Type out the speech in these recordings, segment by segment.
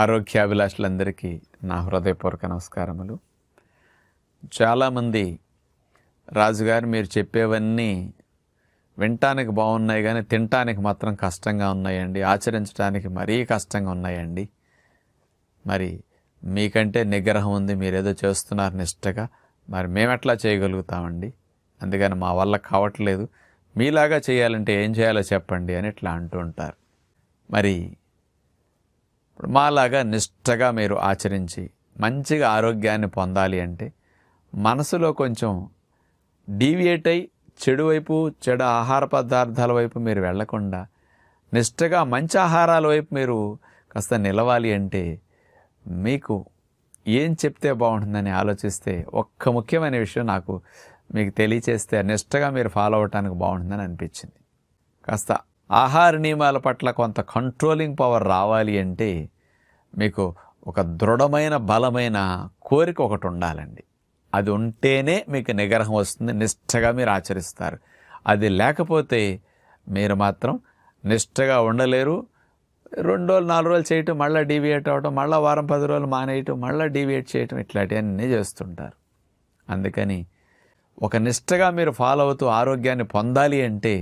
ఆరోగ్యాభిలాషులందరికీ నా హృదయపూర్వక నమస్కారములు చాలామంది రాజుగారు మీరు చెప్పేవన్నీ వినటానికి బాగున్నాయి కానీ తినటానికి మాత్రం కష్టంగా ఉన్నాయండి ఆచరించడానికి మరీ కష్టంగా ఉన్నాయండి మరి మీకంటే నిగ్రహం ఉంది మీరేదో చేస్తున్నారు నిష్టగా మరి మేమెట్లా చేయగలుగుతామండి అందుకని మా వల్ల కావట్లేదు మీలాగా చేయాలంటే ఏం చేయాలో చెప్పండి అని ఇట్లా అంటూ ఉంటారు మరి మాలాగా నిష్టగా మీరు ఆచరించి మంచిగా ఆరోగ్యాన్ని పొందాలి అంటే మనసులో కొంచెం డీవియేట్ అయి చెడు వైపు చెడు ఆహార పదార్థాల వైపు మీరు వెళ్లకుండా నిష్టగా మంచి ఆహారాల వైపు మీరు కాస్త నిలవాలి అంటే మీకు ఏం చెప్తే బాగుంటుందని ఆలోచిస్తే ఒక్క ముఖ్యమైన విషయం నాకు మీకు తెలియచేస్తే నిష్టగా మీరు ఫాలో అవటానికి బాగుంటుందని అనిపించింది కాస్త ఆహార నియమాల పట్ల కొంత కంట్రోలింగ్ పవర్ రావాలి అంటే మీకు ఒక దృఢమైన బలమైన కోరిక ఒకటి ఉండాలండి అది ఉంటేనే మీకు నిగ్రహం వస్తుంది నిష్ఠగా మీరు ఆచరిస్తారు అది లేకపోతే మీరు మాత్రం నిష్ఠగా ఉండలేరు రెండు రోజులు నాలుగు రోజులు చేయటం మళ్ళీ డీవియేట్ అవ్వటం మళ్ళీ వారం పది రోజులు మానేయటం మళ్ళీ డీవియేట్ చేయటం ఇట్లాంటివన్నీ చేస్తుంటారు అందుకని ఒక నిష్ఠగా మీరు ఫాలో అవుతూ ఆరోగ్యాన్ని పొందాలి అంటే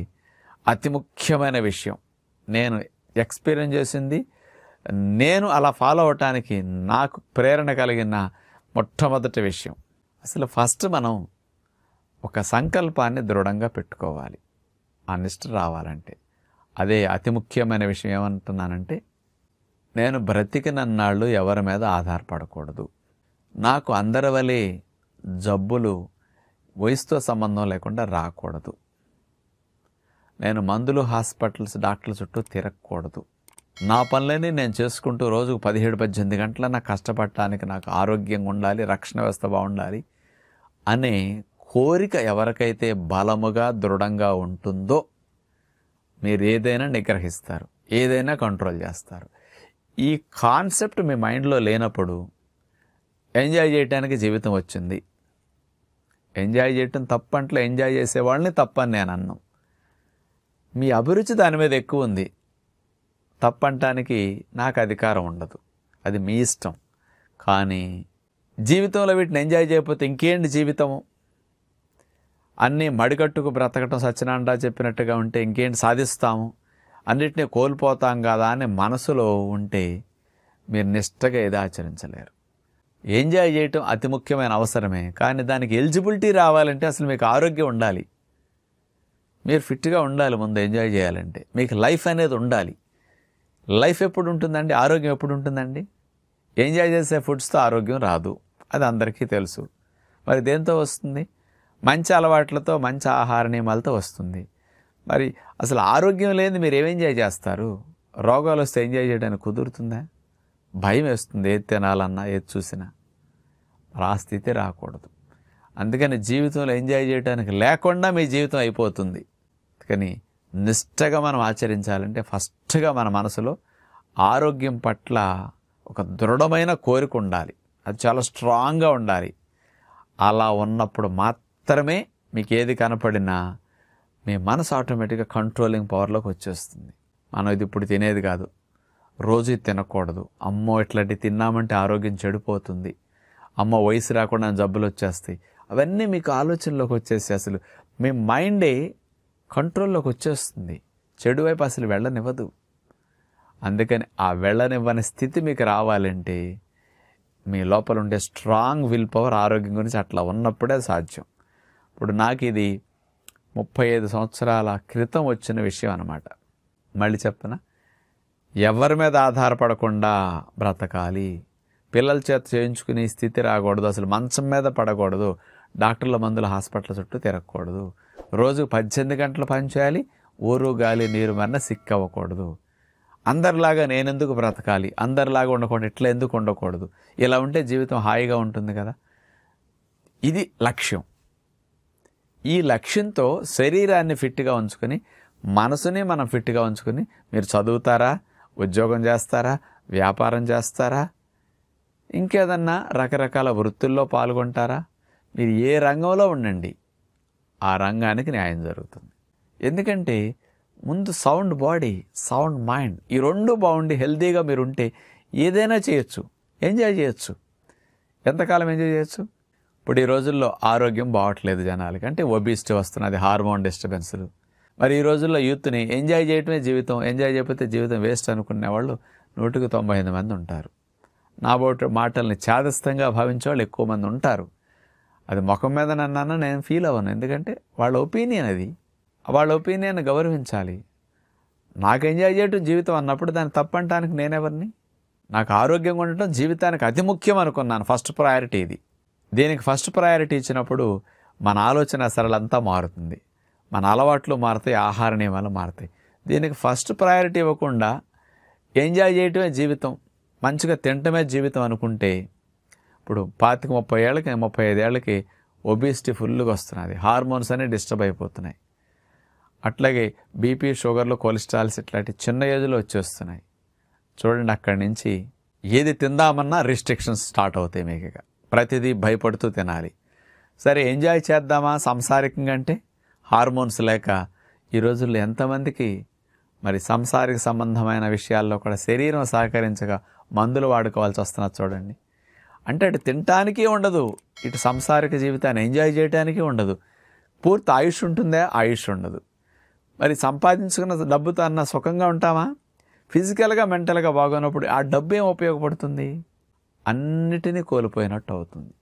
అతి ముఖ్యమైన విషయం నేను ఎక్స్పీరియన్స్ చేసింది నేను అలా ఫాలో అవటానికి నాకు ప్రేరణ కలిగిన మొట్టమొదటి విషయం అసలు ఫస్ట్ మనం ఒక సంకల్పాన్ని దృఢంగా పెట్టుకోవాలి ఆ నిష్ట రావాలంటే అదే అతి ముఖ్యమైన విషయం ఏమంటున్నానంటే నేను నాళ్ళు ఎవరి మీద ఆధారపడకూడదు నాకు అందరి వలె జబ్బులు వయసుతో సంబంధం లేకుండా రాకూడదు నేను మందులు హాస్పిటల్స్ డాక్టర్ల చుట్టూ తిరగకూడదు నా పనులన్నీ నేను చేసుకుంటూ రోజుకు పదిహేడు పద్దెనిమిది గంటల నాకు కష్టపడటానికి నాకు ఆరోగ్యంగా ఉండాలి రక్షణ వ్యవస్థ బాగుండాలి అనే కోరిక ఎవరికైతే బలముగా దృఢంగా ఉంటుందో మీరు ఏదైనా నిగ్రహిస్తారు ఏదైనా కంట్రోల్ చేస్తారు ఈ కాన్సెప్ట్ మీ మైండ్లో లేనప్పుడు ఎంజాయ్ చేయటానికి జీవితం వచ్చింది ఎంజాయ్ చేయటం తప్పంట్లో ఎంజాయ్ చేసే వాళ్ళని తప్పని నేను అన్నాం మీ అభిరుచి దాని మీద ఎక్కువ ఉంది తప్పంటానికి నాకు అధికారం ఉండదు అది మీ ఇష్టం కానీ జీవితంలో వీటిని ఎంజాయ్ చేయకపోతే ఇంకేంటి జీవితము అన్నీ మడికట్టుకు బ్రతకటం సత్యనారాయణ చెప్పినట్టుగా ఉంటే ఇంకేంటి సాధిస్తాము అన్నిటినీ కోల్పోతాం కదా అని మనసులో ఉంటే మీరు నిష్టగా ఏదో ఆచరించలేరు ఎంజాయ్ చేయటం అతి ముఖ్యమైన అవసరమే కానీ దానికి ఎలిజిబిలిటీ రావాలంటే అసలు మీకు ఆరోగ్యం ఉండాలి మీరు ఫిట్గా ఉండాలి ముందు ఎంజాయ్ చేయాలంటే మీకు లైఫ్ అనేది ఉండాలి లైఫ్ ఎప్పుడు ఉంటుందండి ఆరోగ్యం ఎప్పుడు ఉంటుందండి ఎంజాయ్ చేసే ఫుడ్స్తో ఆరోగ్యం రాదు అది అందరికీ తెలుసు మరి దేంతో వస్తుంది మంచి అలవాట్లతో మంచి ఆహార నియమాలతో వస్తుంది మరి అసలు ఆరోగ్యం లేని మీరు ఏం ఎంజాయ్ చేస్తారు రోగాలు వస్తే ఎంజాయ్ చేయడానికి కుదురుతుందా భయం వేస్తుంది ఏది తినాలన్నా ఏది చూసినా ఆ స్థితి రాకూడదు అందుకని జీవితంలో ఎంజాయ్ చేయడానికి లేకుండా మీ జీవితం అయిపోతుంది కానీ నిష్టగా మనం ఆచరించాలంటే ఫస్ట్గా మన మనసులో ఆరోగ్యం పట్ల ఒక దృఢమైన కోరిక ఉండాలి అది చాలా స్ట్రాంగ్గా ఉండాలి అలా ఉన్నప్పుడు మాత్రమే మీకు ఏది కనపడినా మీ మనసు ఆటోమేటిక్గా కంట్రోలింగ్ పవర్లోకి వచ్చేస్తుంది మనం ఇది ఇప్పుడు తినేది కాదు రోజు తినకూడదు అమ్మో ఇట్లాంటివి తిన్నామంటే ఆరోగ్యం చెడిపోతుంది అమ్మ వయసు రాకుండా జబ్బులు వచ్చేస్తాయి అవన్నీ మీకు ఆలోచనలోకి వచ్చేసి అసలు మీ మైండే కంట్రోల్లోకి వచ్చేస్తుంది చెడు వైపు అసలు వెళ్ళనివ్వదు అందుకని ఆ వెళ్ళనివ్వని స్థితి మీకు రావాలంటే మీ లోపల ఉండే స్ట్రాంగ్ విల్ పవర్ ఆరోగ్యం గురించి అట్లా ఉన్నప్పుడే సాధ్యం ఇప్పుడు నాకు ఇది ముప్పై ఐదు సంవత్సరాల క్రితం వచ్చిన విషయం అనమాట మళ్ళీ చెప్పిన ఎవరి మీద ఆధారపడకుండా బ్రతకాలి పిల్లల చేత చేయించుకునే స్థితి రాకూడదు అసలు మంచం మీద పడకూడదు డాక్టర్ల మందులు హాస్పిటల్ చుట్టూ తిరగకూడదు రోజు పద్దెనిమిది గంటలు పనిచేయాలి ఊరు గాలి నీరు మన్న సిక్కవ్వకూడదు అందరిలాగా నేనెందుకు బ్రతకాలి అందరిలాగా ఉండకూడదు ఇట్లా ఎందుకు ఉండకూడదు ఇలా ఉంటే జీవితం హాయిగా ఉంటుంది కదా ఇది లక్ష్యం ఈ లక్ష్యంతో శరీరాన్ని ఫిట్గా ఉంచుకొని మనసుని మనం ఫిట్గా ఉంచుకొని మీరు చదువుతారా ఉద్యోగం చేస్తారా వ్యాపారం చేస్తారా ఇంకేదన్నా రకరకాల వృత్తుల్లో పాల్గొంటారా మీరు ఏ రంగంలో ఉండండి ఆ రంగానికి న్యాయం జరుగుతుంది ఎందుకంటే ముందు సౌండ్ బాడీ సౌండ్ మైండ్ ఈ రెండు బాగుండి హెల్తీగా మీరు ఉంటే ఏదైనా చేయొచ్చు ఎంజాయ్ చేయొచ్చు ఎంతకాలం ఎంజాయ్ చేయొచ్చు ఇప్పుడు ఈ రోజుల్లో ఆరోగ్యం బాగట్లేదు జనాలకి అంటే ఒబిసిటీ వస్తున్నది హార్మోన్ డిస్టర్బెన్స్లు మరి ఈ రోజుల్లో యూత్ని ఎంజాయ్ చేయటమే జీవితం ఎంజాయ్ చేయకపోతే జీవితం వేస్ట్ అనుకునే వాళ్ళు నూటికి తొంభై మంది ఉంటారు నా బోటు మాటల్ని చాదస్తంగా భావించే వాళ్ళు ఎక్కువ మంది ఉంటారు అది ముఖం మీద నన్ను నేను ఫీల్ అవ్వను ఎందుకంటే వాళ్ళ ఒపీనియన్ అది వాళ్ళ ఒపీనియన్ గౌరవించాలి నాకు ఎంజాయ్ చేయటం జీవితం అన్నప్పుడు దాన్ని తప్పంటానికి నేనెవరిని నాకు ఆరోగ్యంగా ఉండటం జీవితానికి అతి ముఖ్యం అనుకున్నాను ఫస్ట్ ప్రయారిటీ ఇది దీనికి ఫస్ట్ ప్రయారిటీ ఇచ్చినప్పుడు మన ఆలోచన సరళంతా మారుతుంది మన అలవాట్లు మారుతాయి ఆహార నియమాలు మారుతాయి దీనికి ఫస్ట్ ప్రయారిటీ ఇవ్వకుండా ఎంజాయ్ చేయటమే జీవితం మంచిగా తినటమే జీవితం అనుకుంటే ఇప్పుడు పాతిక ముప్పై ఏళ్ళకి ముప్పై ఐదేళ్ళకి ఒబిసిటీ ఫుల్గా వస్తున్నది హార్మోన్స్ అనేవి డిస్టర్బ్ అయిపోతున్నాయి అట్లాగే బీపీ షుగర్లు కొలెస్ట్రాల్స్ ఇట్లాంటి చిన్న ఏజ్లో వచ్చేస్తున్నాయి చూడండి అక్కడి నుంచి ఏది తిందామన్నా రిస్ట్రిక్షన్స్ స్టార్ట్ అవుతాయి మీకు ఇక ప్రతిదీ భయపడుతూ తినాలి సరే ఎంజాయ్ చేద్దామా సంసారికంగా అంటే హార్మోన్స్ లేక ఈ రోజుల్లో ఎంతమందికి మరి సంసారిక సంబంధమైన విషయాల్లో కూడా శరీరం సహకరించగా మందులు వాడుకోవాల్సి వస్తున్నది చూడండి అంటే అటు తినటానికి ఉండదు ఇటు సంసారిక జీవితాన్ని ఎంజాయ్ చేయడానికి ఉండదు పూర్తి ఆయుష్ ఉంటుందే ఆయుష్ ఉండదు మరి సంపాదించుకున్న డబ్బుతో అన్న సుఖంగా ఉంటామా ఫిజికల్గా మెంటల్గా బాగున్నప్పుడు ఆ డబ్బు ఏం ఉపయోగపడుతుంది అన్నిటినీ కోల్పోయినట్టు అవుతుంది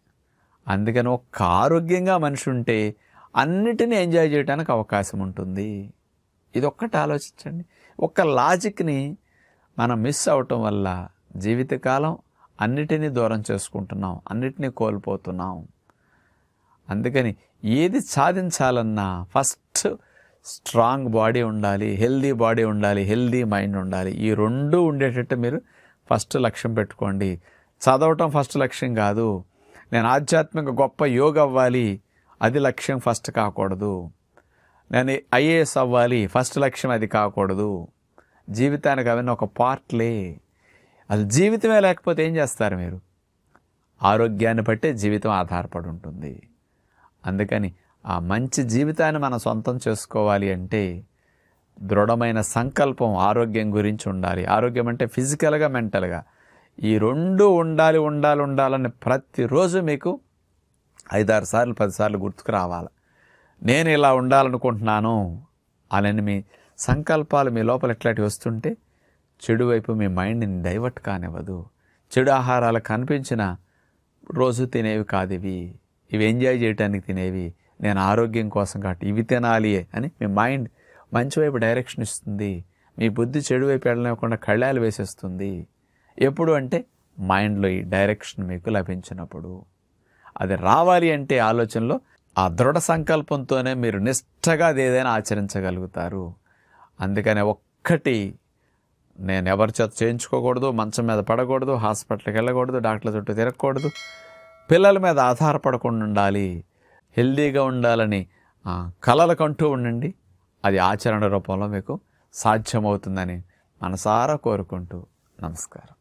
అందుకని ఒక్క ఆరోగ్యంగా మనిషి ఉంటే అన్నిటినీ ఎంజాయ్ చేయడానికి అవకాశం ఉంటుంది ఇది ఒక్కటి ఆలోచించండి ఒక్క లాజిక్ని మనం మిస్ అవటం వల్ల జీవితకాలం అన్నిటినీ దూరం చేసుకుంటున్నాం అన్నిటినీ కోల్పోతున్నాం అందుకని ఏది సాధించాలన్నా ఫస్ట్ స్ట్రాంగ్ బాడీ ఉండాలి హెల్దీ బాడీ ఉండాలి హెల్దీ మైండ్ ఉండాలి ఈ రెండు ఉండేటట్టు మీరు ఫస్ట్ లక్ష్యం పెట్టుకోండి చదవటం ఫస్ట్ లక్ష్యం కాదు నేను ఆధ్యాత్మిక గొప్ప యోగ అవ్వాలి అది లక్ష్యం ఫస్ట్ కాకూడదు నేను ఐఏఎస్ అవ్వాలి ఫస్ట్ లక్ష్యం అది కాకూడదు జీవితానికి అవన్నీ ఒక పార్ట్లే అసలు జీవితమే లేకపోతే ఏం చేస్తారు మీరు ఆరోగ్యాన్ని బట్టే జీవితం ఆధారపడి ఉంటుంది అందుకని ఆ మంచి జీవితాన్ని మనం సొంతం చేసుకోవాలి అంటే దృఢమైన సంకల్పం ఆరోగ్యం గురించి ఉండాలి ఆరోగ్యం అంటే ఫిజికల్గా మెంటల్గా ఈ రెండు ఉండాలి ఉండాలి ఉండాలని ప్రతిరోజు మీకు ఐదారు సార్లు పదిసార్లు గుర్తుకు రావాలి నేను ఇలా ఉండాలనుకుంటున్నాను అని మీ సంకల్పాలు మీ లోపల ఎట్లాంటివి వస్తుంటే చెడు వైపు మీ మైండ్ని డైవర్ట్ కానివ్వదు చెడు ఆహారాలు కనిపించిన రోజు తినేవి కాదు ఇవి ఇవి ఎంజాయ్ చేయడానికి తినేవి నేను ఆరోగ్యం కోసం కాబట్టి ఇవి తినాలి అని మీ మైండ్ మంచివైపు డైరెక్షన్ ఇస్తుంది మీ బుద్ధి చెడు వైపు వెళ్ళనివ్వకుండా కళ్ళాలు వేసేస్తుంది ఎప్పుడు అంటే మైండ్లో ఈ డైరెక్షన్ మీకు లభించినప్పుడు అది రావాలి అంటే ఆలోచనలో ఆ దృఢ సంకల్పంతోనే మీరు నిష్ఠగా అది ఏదైనా ఆచరించగలుగుతారు అందుకనే ఒక్కటి నేను ఎవరి చేత చేయించుకోకూడదు మంచం మీద పడకూడదు హాస్పిటల్కి వెళ్ళకూడదు డాక్టర్ల చుట్టూ తిరగకూడదు పిల్లల మీద ఆధారపడకుండా ఉండాలి హెల్దీగా ఉండాలని కలలకంటూ ఉండండి అది ఆచరణ రూపంలో మీకు సాధ్యమవుతుందని మనసారా కోరుకుంటూ నమస్కారం